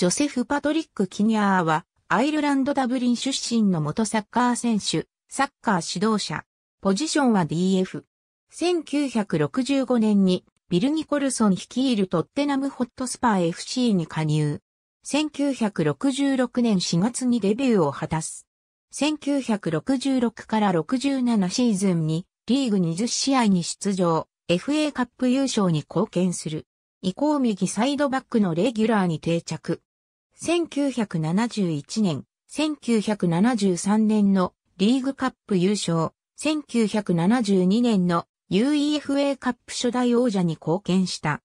ジョセフ・パトリック・キニアーは、アイルランド・ダブリン出身の元サッカー選手、サッカー指導者。ポジションは DF。1965年に、ビル・ニコルソン率いるトッテナム・ホットスパー FC に加入。1966年4月にデビューを果たす。1966から67シーズンに、リーグ20試合に出場、FA カップ優勝に貢献する。以降右サイドバックのレギュラーに定着。1971年、1973年のリーグカップ優勝、1972年の UEFA カップ初代王者に貢献した。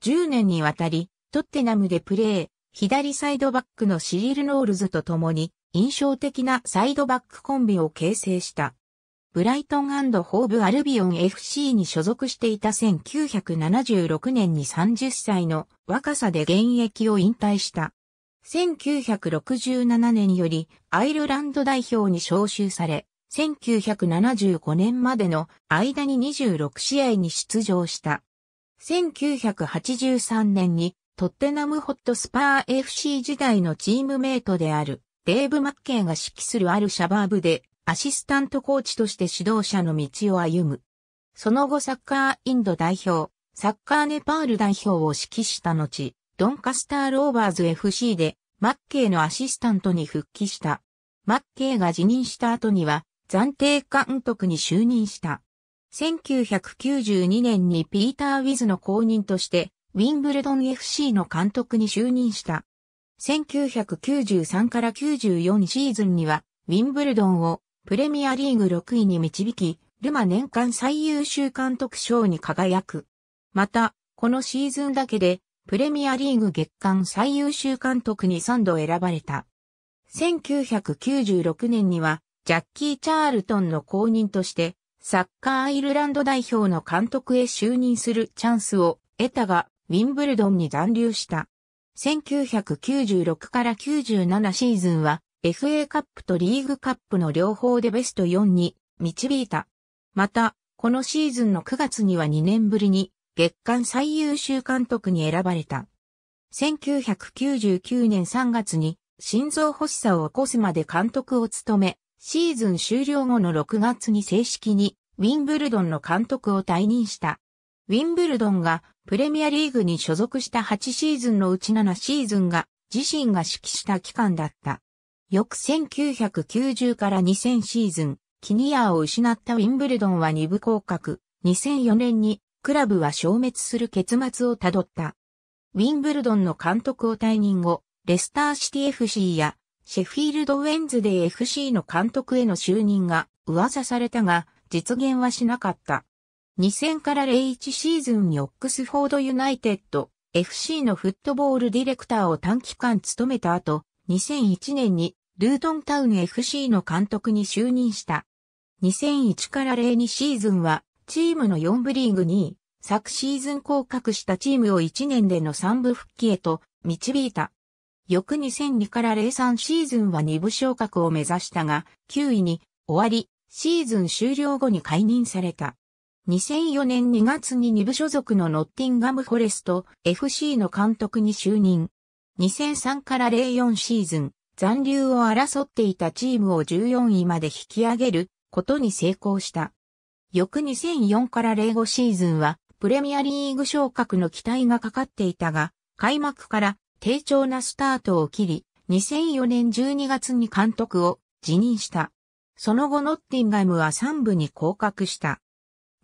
10年にわたり、トッテナムでプレー、左サイドバックのシリル・ノールズと共に印象的なサイドバックコンビを形成した。ブライトンホーブ・アルビオン FC に所属していた1976年に30歳の若さで現役を引退した。1967年よりアイルランド代表に招集され、1975年までの間に26試合に出場した。1983年にトッテナムホットスパー FC 時代のチームメイトであるデーブ・マッケーが指揮するあるシャバーブでアシスタントコーチとして指導者の道を歩む。その後サッカーインド代表、サッカーネパール代表を指揮した後、ドンカスターローバーズ FC でマッケイのアシスタントに復帰した。マッケイが辞任した後には暫定監督に就任した。1992年にピーター・ウィズの後任としてウィンブルドン FC の監督に就任した。1993から94シーズンにはウィンブルドンをプレミアリーグ6位に導き、ルマ年間最優秀監督賞に輝く。また、このシーズンだけでプレミアリーグ月間最優秀監督に3度選ばれた。1996年には、ジャッキー・チャールトンの後任として、サッカーアイルランド代表の監督へ就任するチャンスを得たが、ウィンブルドンに残留した。1996から97シーズンは、FA カップとリーグカップの両方でベスト4に導いた。また、このシーズンの9月には2年ぶりに月間最優秀監督に選ばれた。1999年3月に心臓発作を起こすまで監督を務め、シーズン終了後の6月に正式にウィンブルドンの監督を退任した。ウィンブルドンがプレミアリーグに所属した8シーズンのうち7シーズンが自身が指揮した期間だった。翌1990から2000シーズン、キニアを失ったウィンブルドンは2部降格。2004年にクラブは消滅する結末をたどった。ウィンブルドンの監督を退任後、レスターシティ FC やシェフィールドウェンズデー FC の監督への就任が噂されたが、実現はしなかった。2000から01シーズンにオックスフォードユナイテッド FC のフットボールディレクターを短期間務めた後、2001年にルートンタウン FC の監督に就任した。2001から02シーズンはチームの4部リーグに、昨シーズン降格したチームを1年での3部復帰へと導いた。翌2002から03シーズンは2部昇格を目指したが、9位に終わり、シーズン終了後に解任された。2004年2月に2部所属のノッティンガムフォレスト FC の監督に就任。2003から04シーズン、残留を争っていたチームを14位まで引き上げることに成功した。翌2004から05シーズンは、プレミアリーグ昇格の期待がかかっていたが、開幕から低調なスタートを切り、2004年12月に監督を辞任した。その後ノッティンガムは3部に降格した。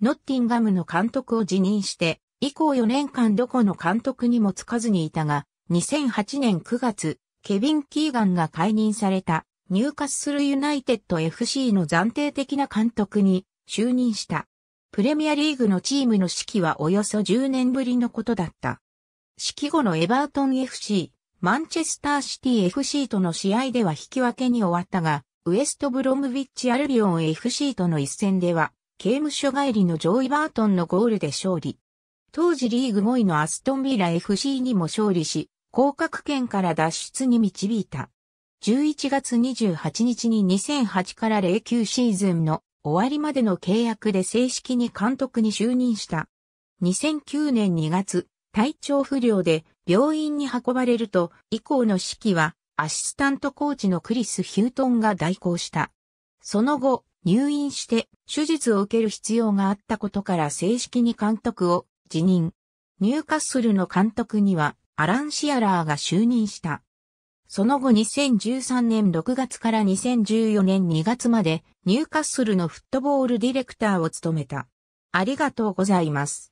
ノッティンガムの監督を辞任して、以降4年間どこの監督にもつかずにいたが、2008年9月、ケビン・キーガンが解任された、入荷するユナイテッド FC の暫定的な監督に就任した。プレミアリーグのチームの指揮はおよそ10年ぶりのことだった。指揮後のエバートン FC、マンチェスターシティ FC との試合では引き分けに終わったが、ウエストブロムビッチアルビオン FC との一戦では、刑務所帰りのジョイ・バートンのゴールで勝利。当時リーグ5位のアストンビラ FC にも勝利し、降格圏から脱出に導いた。11月28日に2008から09シーズンの終わりまでの契約で正式に監督に就任した。2009年2月、体調不良で病院に運ばれると、以降の指揮はアシスタントコーチのクリス・ヒュートンが代行した。その後、入院して手術を受ける必要があったことから正式に監督を辞任。ニューカッスルの監督にはアラン・シアラーが就任した。その後2013年6月から2014年2月までニューカッスルのフットボールディレクターを務めた。ありがとうございます。